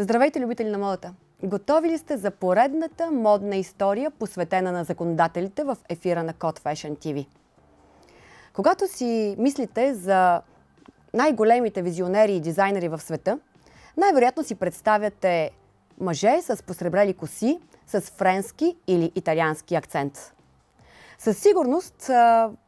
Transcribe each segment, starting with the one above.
Здравейте, любители на модата! Готови ли сте за поредната модна история, посветена на законодателите в ефира на Code Fashion TV? Когато си мислите за най-големите визионери и дизайнери в света, най-вероятно си представяте мъже с посребрели коси, с френски или италиански акцент. Със сигурност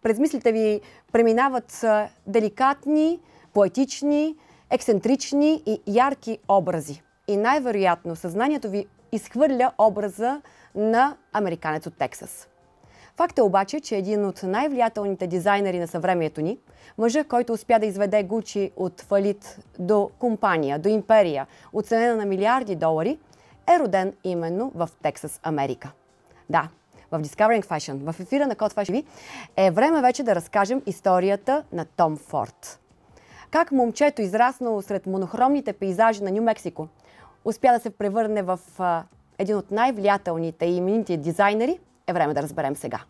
през мислите ви преминават деликатни, поетични, ексцентрични и ярки образи – и най-вероятно съзнанието ви изхвърля образа на американец от Тексас. Факт е обаче, че един от най-влиятелните дизайнери на съвремието ни, мъжа, който успя да изведе Гучи от фалит до компания, до империя, оценена на милиарди долари, е роден именно в Тексас, Америка. Да, в Discovering Fashion, в ефира на Code Fashion TV, е време вече да разкажем историята на Том Форд. Как момчето, израснало сред монохромните пейзажи на Нью-Мексико, успя да се превърне в а, един от най-влиятелните и имените дизайнери, е време да разберем сега.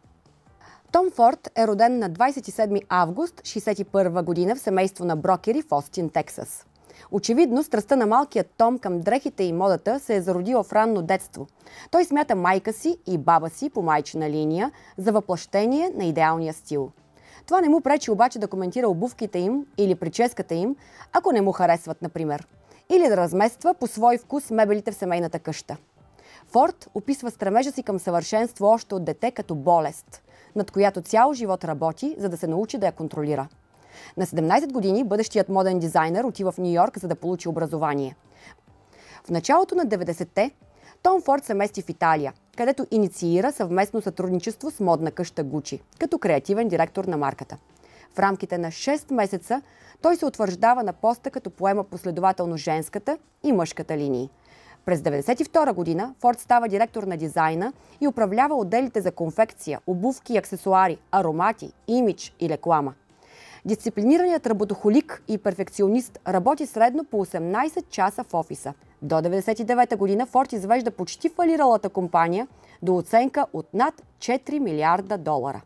Том Форд е роден на 27 август 1961 година в семейство на брокери в Остин, Тексас. Очевидно, страстта на малкият Том към дрехите и модата се е зародила в ранно детство. Той смята майка си и баба си по майчина линия за въплъщение на идеалния стил. Това не му пречи обаче да коментира обувките им или прическата им, ако не му харесват, например – или да размества по свой вкус мебелите в семейната къща. Форд описва стремежа си към съвършенство още от дете като болест, над която цял живот работи, за да се научи да я контролира. На 17 години бъдещият моден дизайнер отива в Нью Йорк, за да получи образование. В началото на 90-те Том Форд се мести в Италия, където инициира съвместно сътрудничество с модна къща Гучи, като креативен директор на марката – в рамките на 6 месеца той се утвърждава на поста, като поема последователно женската и мъжката линии. През 1992 година Форд става директор на дизайна и управлява отделите за конфекция, обувки и аксесуари, аромати, имидж и реклама. Дисциплинираният работохолик и перфекционист работи средно по 18 часа в офиса. До 1999 година Форд извежда почти фалиралата компания до оценка от над 4 милиарда долара.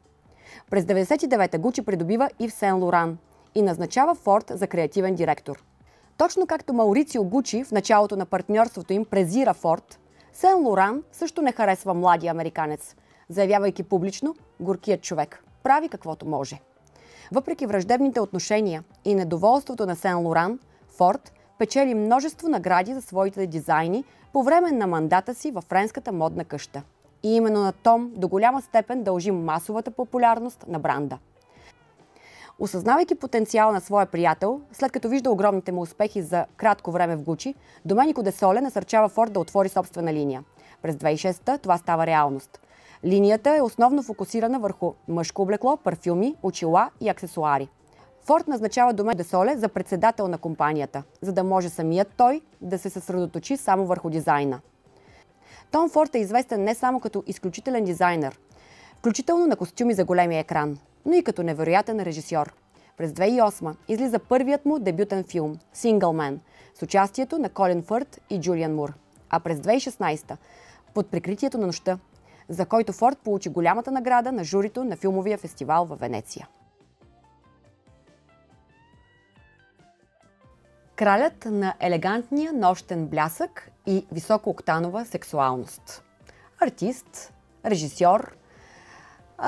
През 99-та Гучи придобива и в Сен Лоран и назначава Форд за креативен директор. Точно както Маурицио Гучи в началото на партньорството им презира Форд, Сен Лоран също не харесва младия американец, заявявайки публично горкият човек. Прави каквото може. Въпреки враждебните отношения и недоволството на Сен Лоран, Форд печели множество награди за своите дизайни по време на мандата си във френската модна къща – и именно на Том до голяма степен дължи масовата популярност на бранда. Осъзнавайки потенциал на своя приятел, след като вижда огромните му успехи за кратко време в Гучи, Доменико Десоле насърчава Форд да отвори собствена линия. През 2006 това става реалност. Линията е основно фокусирана върху мъжко облекло, парфюми, очила и аксесуари. Форд назначава де Десоле за председател на компанията, за да може самият той да се съсредоточи само върху дизайна. Том Форд е известен не само като изключителен дизайнер, включително на костюми за големия екран, но и като невероятен режисьор. През 2008 излиза първият му дебютен филм «Сингълмен» с участието на Колин Фърт и Джулиан Мур. А през 2016 под прикритието на нощта, за който Форд получи голямата награда на журито на филмовия фестивал във Венеция. Кралят на елегантния нощен блясък и високооктанова сексуалност. Артист, режисьор,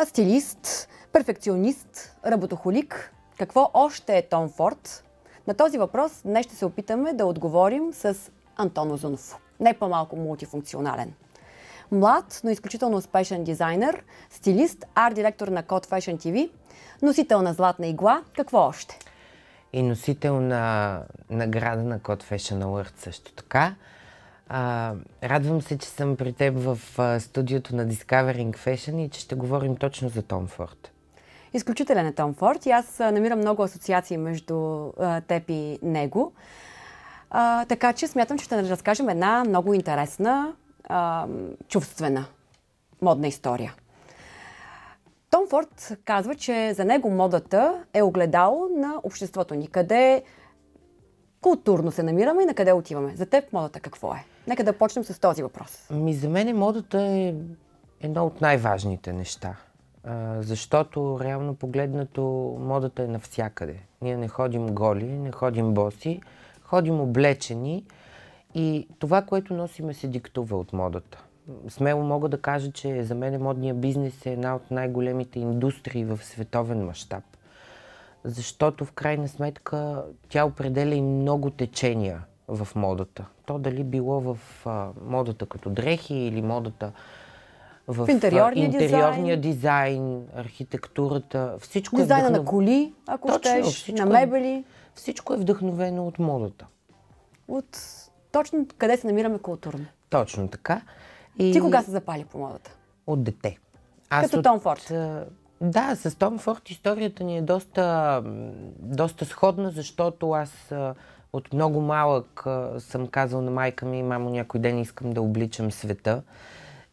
стилист, перфекционист, работохолик. Какво още е Том Форд? На този въпрос днес ще се опитаме да отговорим с Антон Озунов. Не по-малко мултифункционален. Млад, но изключително успешен дизайнер, стилист, арт-директор на Code Fashion TV, носител на златна игла, какво още? И носител на награда на Code Fashion Award също така. А, радвам се, че съм при теб в а, студиото на Discovering Fashion и че ще говорим точно за Том Форд. Изключителен е Том Форд и аз намирам много асоциации между а, теб и него. А, така че смятам, че ще разкажем една много интересна, а, чувствена модна история. Том Форд казва, че за него модата е огледало на обществото ни. Къде културно се намираме и на къде отиваме? За теб модата какво е? Нека да почнем с този въпрос. Ми, за мен модата е едно от най-важните неща. А, защото реално погледнато модата е навсякъде. Ние не ходим голи, не ходим боси, ходим облечени и това, което носиме, се диктува от модата. Смело мога да кажа, че за мен модния бизнес е една от най-големите индустрии в световен мащаб защото в крайна сметка тя определя и много течения в модата. То дали било в а, модата като дрехи или модата в, в интериорния, интериорния дизайн. дизайн, архитектурата, всичко е Дизайна е вдъхнов... на коли, ако Точно, щеш, всичко, на е- мебели. Всичко е вдъхновено от модата. От точно къде се намираме културно. Точно така. И... Ти кога се запали по модата? От дете. Аз Като от... Том Форд. Да, с Том Форд историята ни е доста, доста сходна, защото аз от много малък съм казал на майка ми, мамо, някой ден искам да обличам света.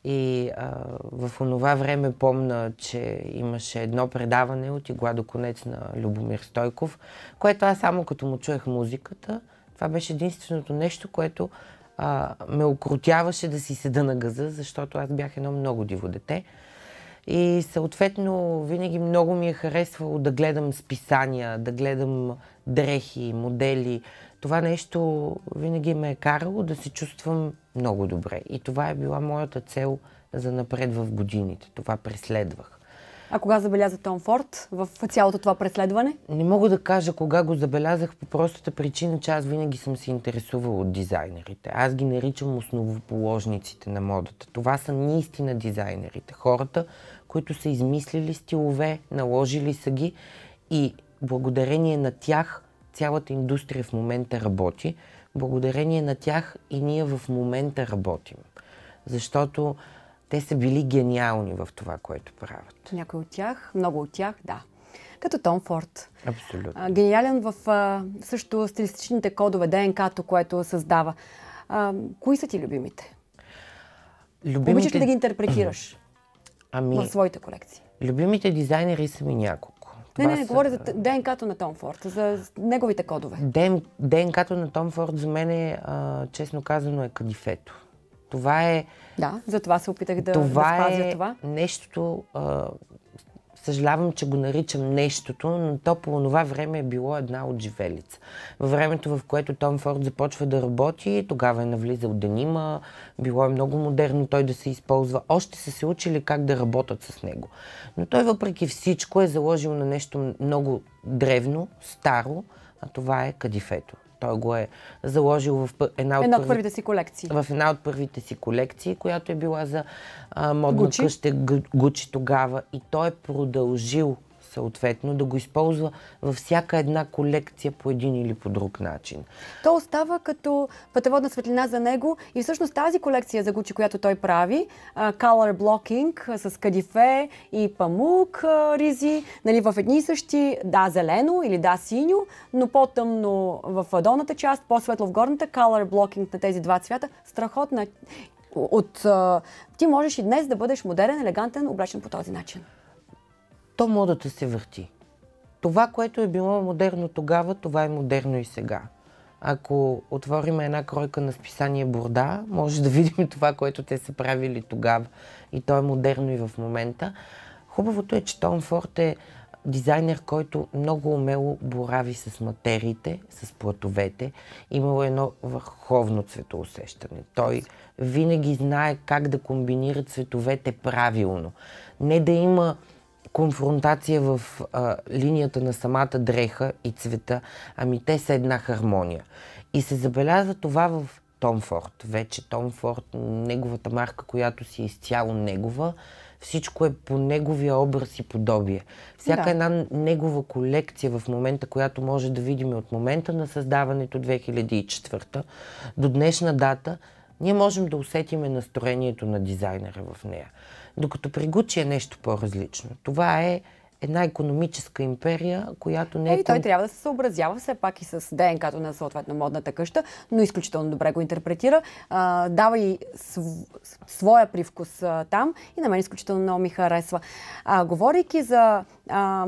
И а, в онова време помна, че имаше едно предаване от игла до конец на Любомир Стойков, което аз само като му чуех музиката, това беше единственото нещо, което а, ме окрутяваше да си седа на газа, защото аз бях едно много диво дете. И съответно, винаги много ми е харесвало да гледам списания, да гледам дрехи, модели. Това нещо винаги ме е карало да се чувствам много добре. И това е била моята цел за напред в годините. Това преследвах. А кога забеляза Том Форд в цялото това преследване? Не мога да кажа кога го забелязах по простата причина, че аз винаги съм се интересувала от дизайнерите. Аз ги наричам основоположниците на модата. Това са наистина дизайнерите. Хората, които са измислили стилове, наложили са ги и благодарение на тях цялата индустрия в момента работи. Благодарение на тях и ние в момента работим. Защото те са били гениални в това, което правят. Някои от тях, много от тях, да. Като Том Форд. Абсолютно. Гениален в също стилистичните кодове, ДНК-то, което създава. А, кои са ти любимите? любимите... Обичаш ли да ги интерпретираш ами... в своите колекции? Любимите дизайнери са ми няколко. Това не, не, не, са... говоря за ДНК-то на Том Форд, за неговите кодове. ДНК-то на Том Форд за мен е, а, честно казано, е кадифето. Това е... Да, за това се опитах да, това да е спазя е това. нещото... А, съжалявам, че го наричам нещото, но то по това време е било една от живелица. Във времето, в което Том Форд започва да работи, тогава е навлизал денима, било е много модерно той да се използва. Още са се учили как да работят с него. Но той въпреки всичко е заложил на нещо много древно, старо, а това е кадифето. Той го е заложил в една от, една от първите си колекции. В една от първите си колекции, която е била за а, модна Gucci. къща Гучи тогава. И той е продължил съответно, да го използва във всяка една колекция по един или по друг начин. То остава като пътеводна светлина за него и всъщност тази колекция за Гучи, която той прави, color blocking с кадифе и памук ризи, нали, в едни и същи, да, зелено или да, синьо, но по-тъмно в долната част, по-светло в горната, color blocking на тези два цвята, страхотна от... Ти можеш и днес да бъдеш модерен, елегантен, облечен по този начин то модата се върти. Това, което е било модерно тогава, това е модерно и сега. Ако отворим една кройка на списание Борда, може да видим това, което те са правили тогава. И то е модерно и в момента. Хубавото е, че Том Форд е дизайнер, който много умело борави с материите, с платовете. Имало е едно върховно цветоусещане. Той винаги знае как да комбинира цветовете правилно. Не да има конфронтация в а, линията на самата дреха и цвета, ами те са една хармония. И се забеляза това в Том Форд. Вече Том Форд, неговата марка, която си е изцяло негова, всичко е по неговия образ и подобие. Всяка да. една негова колекция в момента, която може да видим от момента на създаването 2004 до днешна дата, ние можем да усетиме настроението на дизайнера в нея. Докато при Гучи е нещо по-различно. Това е една економическа империя, която не е... И ами, той трябва да се съобразява все пак и с ДНК-то на съответно модната къща, но изключително добре го интерпретира. А, дава и св... своя привкус а, там и на мен изключително много ми харесва. А, говорейки за... А,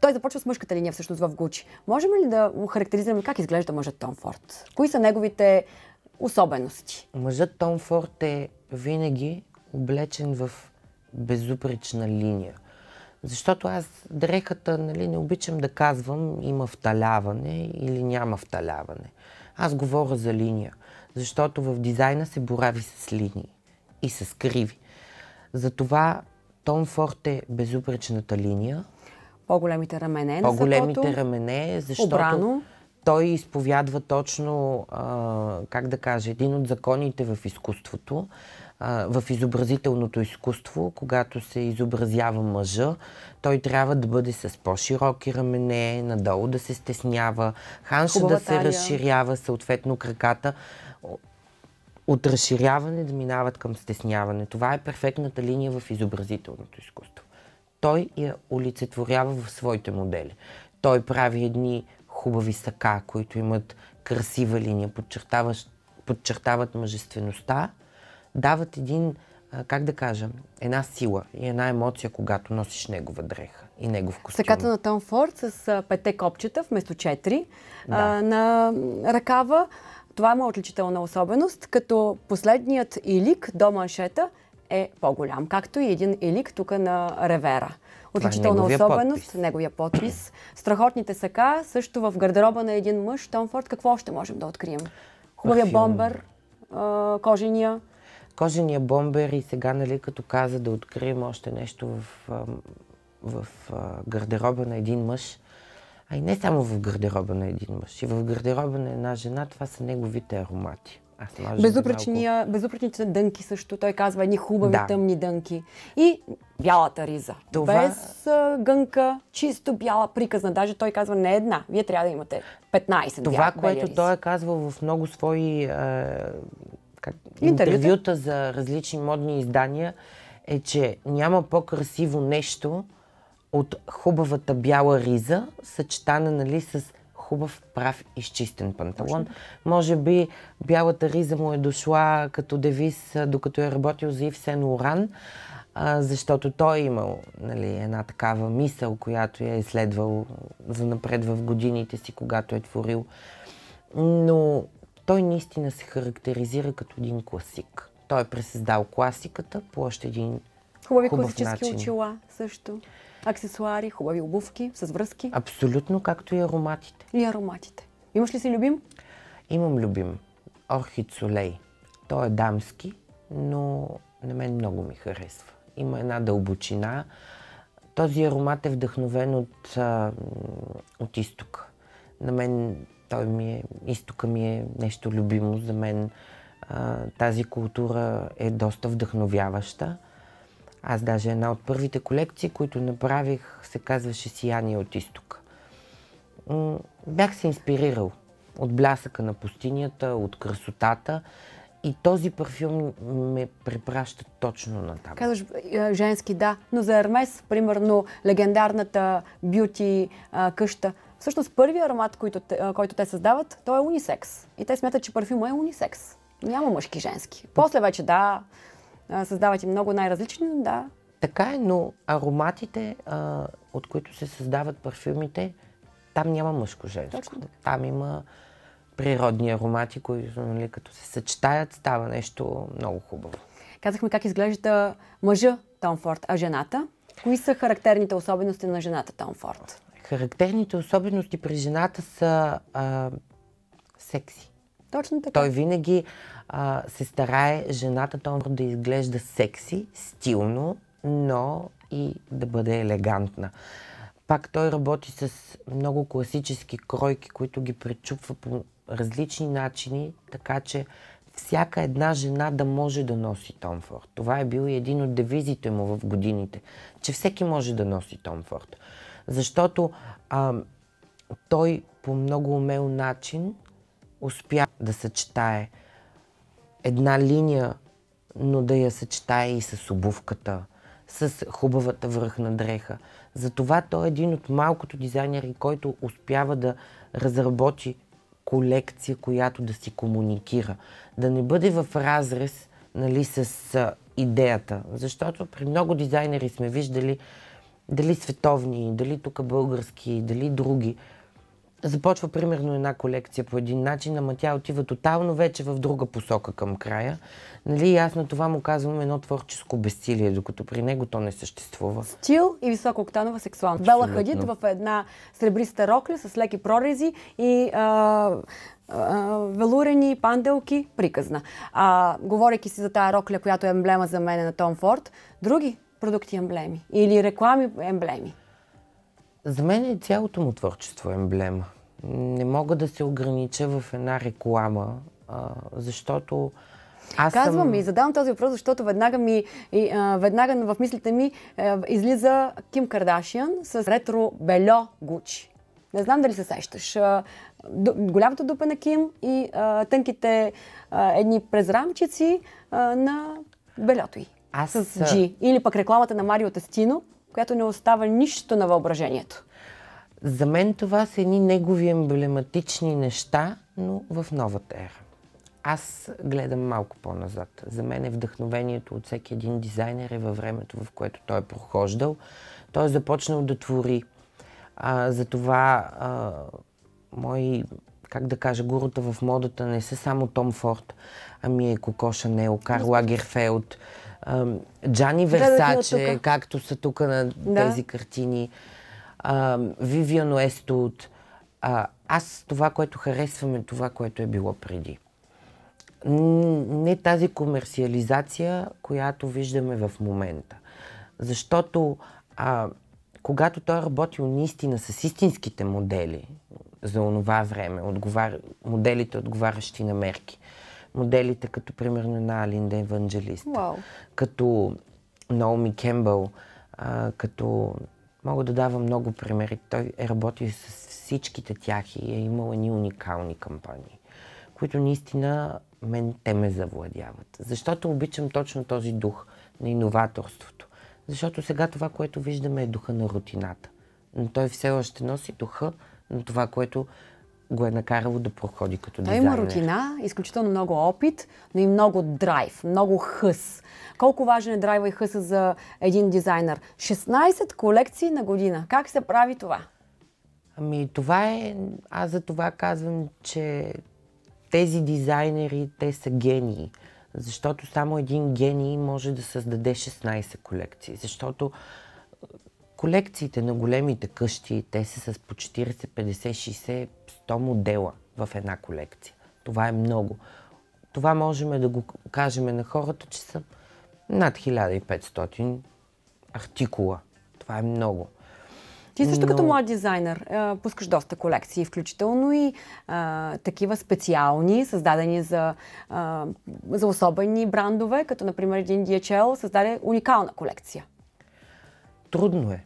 той започва с мъжката линия всъщност в Гучи. Можем ли да характеризираме как изглежда мъжът Том Форд? Кои са неговите особености? Мъжът Том Форд е винаги облечен в безупречна линия. Защото аз дрехата нали, не обичам да казвам има вталяване или няма вталяване. Аз говоря за линия, защото в дизайна се борави с линии и с криви. Затова Том форт е безупречната линия. По-големите рамене. По-големите на рамене, защото обрано. той изповядва точно, а, как да кажа, един от законите в изкуството, в изобразителното изкуство, когато се изобразява мъжа, той трябва да бъде с по-широки рамене, надолу да се стеснява, ханша Хубава да се талия. разширява, съответно краката от разширяване да минават към стесняване. Това е перфектната линия в изобразителното изкуство. Той я олицетворява в своите модели. Той прави едни хубави сака, които имат красива линия, подчертават мъжествеността, дават един, как да кажа, една сила и една емоция, когато носиш негова дреха и негов костюм. Стъката на Том Форд с пете копчета вместо четири да. а, на ръкава. Това е отличителна особеност, като последният илик до маншета е по-голям, както и един илик тук на ревера. Е отличителна неговия особеност, подпис. неговия подпис. Страхотните сака, също в гардероба на един мъж, Томфорд, какво още можем да открием? Хубавия бомбър, кожения, кожения бомбер и сега, нали, като каза да открием още нещо в, в гардероба на един мъж, а и не само в гардероба на един мъж, и в гардероба на една жена, това са неговите аромати. Безупречния, малко... безупречните дънки също. Той казва едни хубави да. тъмни дънки. И бялата риза. Това... Без а, гънка, чисто бяла приказна. Даже той казва не една. Вие трябва да имате 15 Това, бяла, което той е казвал в много свои е, как, интервюта. за различни модни издания е, че няма по-красиво нещо от хубавата бяла риза, съчетана нали, с хубав, прав, изчистен панталон. Точно. Може би бялата риза му е дошла като девиз, докато е работил за Ив Сен Лоран, защото той е имал нали, една такава мисъл, която я е следвал напред в годините си, когато е творил. Но той наистина се характеризира като един класик. Той е пресъздал класиката по още един Хубави хубав класически начин. очила също. Аксесуари, хубави обувки с връзки. Абсолютно, както и ароматите. И ароматите. Имаш ли си любим? Имам любим. Орхид Солей. Той е дамски, но на мен много ми харесва. Има една дълбочина. Този аромат е вдъхновен от, от изтока. На мен той ми е, изтока ми е нещо любимо за мен. А, тази култура е доста вдъхновяваща. Аз даже една от първите колекции, които направих, се казваше Сияние от изток. Бях се инспирирал от блясъка на пустинята, от красотата. И този парфюм ме препраща точно на там. Казваш женски, да, но за Ермес, примерно, легендарната бюти къща, Всъщност първият аромат, който те, който те създават, той е унисекс. И те смятат, че парфюма е унисекс. Няма мъжки-женски. После вече, да, създават и много най-различни, да. Така е, но ароматите, а, от които се създават парфюмите, там няма мъжко-женско. Там има природни аромати, които нали, като се съчетаят, става нещо много хубаво. Казахме как изглежда мъжа Форд, а жената? Кои са характерните особености на жената Форд? Характерните особености при жената са а, секси. Точно така. Той винаги а, се старае жената тонко да изглежда секси, стилно, но и да бъде елегантна. Пак той работи с много класически кройки, които ги пречупва по различни начини, така че всяка една жена да може да носи Томфорд. Това е бил и един от девизите му в годините, че всеки може да носи Томфорд. Защото а, той по много умел начин успя да съчетае една линия, но да я съчетае и с обувката, с хубавата връхна дреха. Затова той е един от малкото дизайнери, който успява да разработи колекция, която да си комуникира. Да не бъде в разрез нали, с идеята. Защото при много дизайнери сме виждали дали световни, дали тук български, дали други. Започва примерно една колекция по един начин, ама тя отива тотално вече в друга посока към края. Нали, и аз на това му казвам едно творческо безсилие, докато при него то не съществува. Стил и високооктанова сексуалност. Бела Хадид в една сребриста рокля с леки прорези и а, а, велурени панделки, приказна. А, говорейки си за тая рокля, която е емблема за мен е на Том Форд, други продукти емблеми или реклами емблеми? За мен е цялото му творчество е емблема. Не мога да се огранича в една реклама, защото аз Казвам съм... и задавам този въпрос, защото веднага, ми, и, а, веднага в мислите ми е, излиза Ким Кардашиан с ретро бельо Гучи. Не знам дали се сещаш. А, дупа на Ким и а, тънките а, едни презрамчици а, на бельото й. Аз... С G. Или пък рекламата на Марио Тестино, която не остава нищо на въображението. За мен това са едни негови емблематични неща, но в новата ера. Аз гледам малко по-назад. За мен е вдъхновението от всеки един дизайнер е във времето, в което той е прохождал. Той е започнал да твори. А, затова а, мои, как да кажа, гурута в модата не са само Том Форд, ами е Коко Шанел, Карл Лагерфелд, Джани Версаче, както са тук на да. тези картини, Вивиан Уестуд. Аз това, което харесвам е това, което е било преди. Не тази комерциализация, която виждаме в момента. Защото а, когато той е работил наистина с истинските модели за онова време, отговар... моделите отговарящи на мерки, моделите, като примерно на Алинда Евангелист, wow. като Наоми Кембъл, а, като... Мога да давам много примери. Той е работил с всичките тях и е имал едни уникални кампании, които наистина мен те ме завладяват. Защото обичам точно този дух на иноваторството. Защото сега това, което виждаме е духа на рутината. Но той все още носи духа на това, което го е накарало да проходи като дизайнер. Той има рутина, изключително много опит, но и много драйв, много хъс. Колко важен е драйва и хъса за един дизайнер? 16 колекции на година. Как се прави това? Ами това е, аз за това казвам, че тези дизайнери, те са гении. Защото само един гений може да създаде 16 колекции. Защото колекциите на големите къщи, те са с по 40, 50, 60 100 модела в една колекция. Това е много. Това можем да го кажем на хората, че са над 1500 артикула. Това е много. Ти също Но... като млад дизайнер пускаш доста колекции, включително и такива специални, създадени за, за особени брандове, като например един DHL създаде уникална колекция. Трудно е.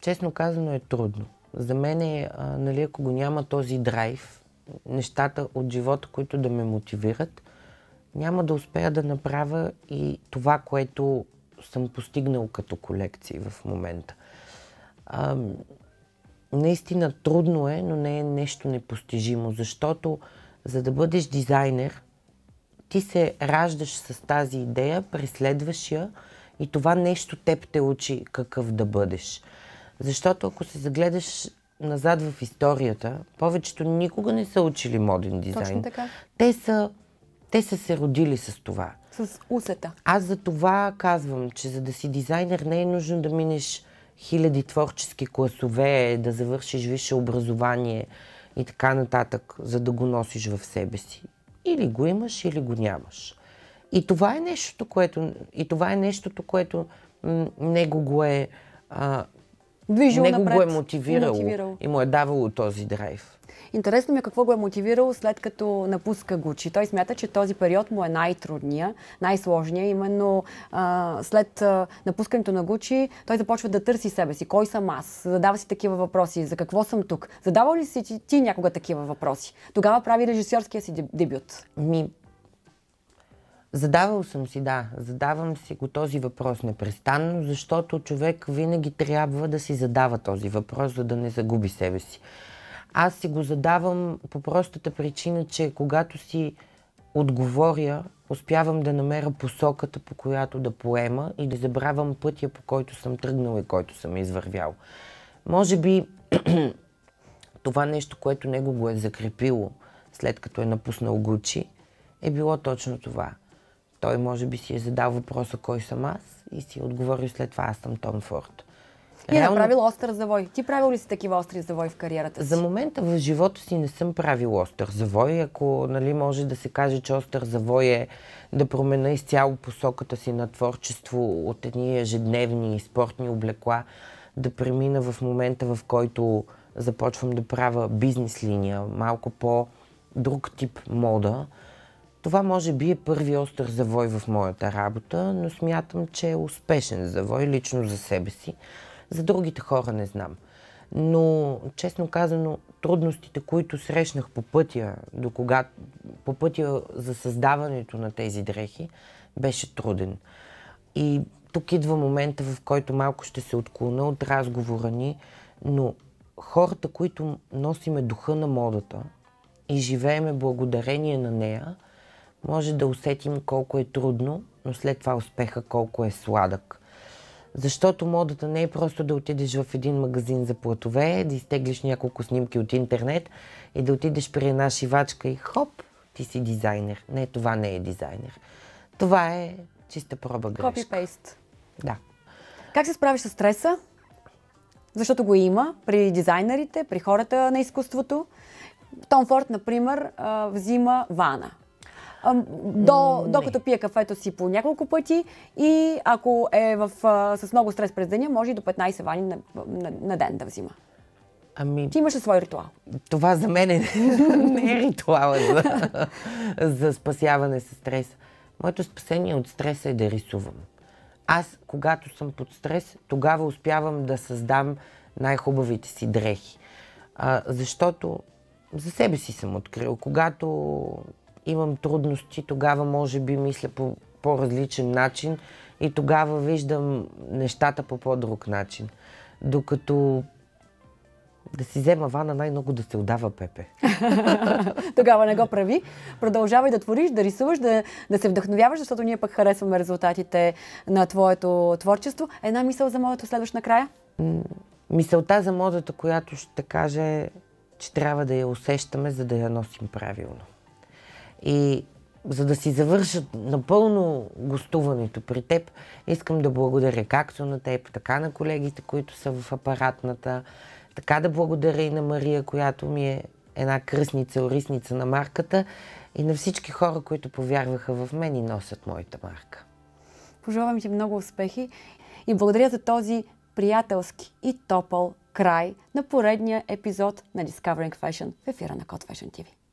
Честно казано е трудно за мен е, а, нали, ако го няма този драйв, нещата от живота, които да ме мотивират, няма да успея да направя и това, което съм постигнал като колекции в момента. А, наистина трудно е, но не е нещо непостижимо, защото за да бъдеш дизайнер, ти се раждаш с тази идея, преследваш я и това нещо теб те учи какъв да бъдеш. Защото ако се загледаш назад в историята, повечето никога не са учили моден дизайн. Точно така. Те са, те са се родили с това. С усета. Аз за това казвам, че за да си дизайнер не е нужно да минеш хиляди творчески класове, да завършиш висше образование и така нататък, за да го носиш в себе си. Или го имаш, или го нямаш. И това е нещото, което, и това е нещото, което него го е а, движил Него напред. го е мотивирало, е мотивирало и му е давало този драйв. Интересно ми е какво го е мотивирало след като напуска Гучи. Той смята, че този период му е най-трудния, най-сложния. Именно а, след а, напускането на Гучи, той започва да търси себе си. Кой съм аз? Задава си такива въпроси. За какво съм тук? Задавал ли си ти, ти някога такива въпроси? Тогава прави режисьорския си дебют. Ми, Задавал съм си, да. Задавам си го този въпрос непрестанно, защото човек винаги трябва да си задава този въпрос, за да не загуби себе си. Аз си го задавам по простата причина, че когато си отговоря, успявам да намеря посоката, по която да поема и да забравям пътя, по който съм тръгнал и който съм извървял. Може би това нещо, което него го е закрепило, след като е напуснал Гучи, е било точно това. Той може би си е задал въпроса кой съм аз и си е отговорил след това аз съм Том Форд. Ти Реално... е направил остър завой. Ти правил ли си такива остри завой в кариерата си? За момента в живота си не съм правил остър завой. Ако нали, може да се каже, че остър завой е да промена изцяло посоката си на творчество от едни ежедневни и спортни облекла, да премина в момента, в който започвам да правя бизнес линия, малко по друг тип мода, това може би е първи остър завой в моята работа, но смятам, че е успешен завой лично за себе си. За другите хора не знам. Но, честно казано, трудностите, които срещнах по пътя, до кога, по пътя за създаването на тези дрехи, беше труден. И тук идва момента, в който малко ще се отклона от разговора ни, но хората, които носиме духа на модата и живееме благодарение на нея, може да усетим колко е трудно, но след това успеха колко е сладък. Защото модата не е просто да отидеш в един магазин за платове, да изтеглиш няколко снимки от интернет и да отидеш при една шивачка и хоп, ти си дизайнер. Не, това не е дизайнер. Това е чиста проба грешка. Копипейст. Да. Как се справиш с стреса? Защото го има при дизайнерите, при хората на изкуството. Том Форд, например, взима вана до, докато пия кафето си по няколко пъти и ако е в, с много стрес през деня, може и до 15 вани на, на, на ден да взима. Ами... Ти имаше свой ритуал. Това за мен е, не е ритуал за, за спасяване с стреса. Моето спасение от стреса е да рисувам. Аз, когато съм под стрес, тогава успявам да създам най-хубавите си дрехи. А, защото за себе си съм открил. Когато имам трудности, тогава може би мисля по по-различен начин и тогава виждам нещата по по-друг начин. Докато да си взема вана, най-много да се отдава Пепе. Тогава не го прави. Продължавай да твориш, да рисуваш, да, да се вдъхновяваш, защото ние пък харесваме резултатите на твоето творчество. Една мисъл за моето следващ накрая? Мисълта за модата, която ще е, че трябва да я усещаме, за да я носим правилно. И за да си завършат напълно гостуването при теб, искам да благодаря както на теб, така на колегите, които са в апаратната, така да благодаря и на Мария, която ми е една кръсница, орисница на марката и на всички хора, които повярваха в мен и носят моята марка. Пожелавам ти много успехи и благодаря за този приятелски и топъл край на поредния епизод на Discovering Fashion в ефира на Code Fashion TV.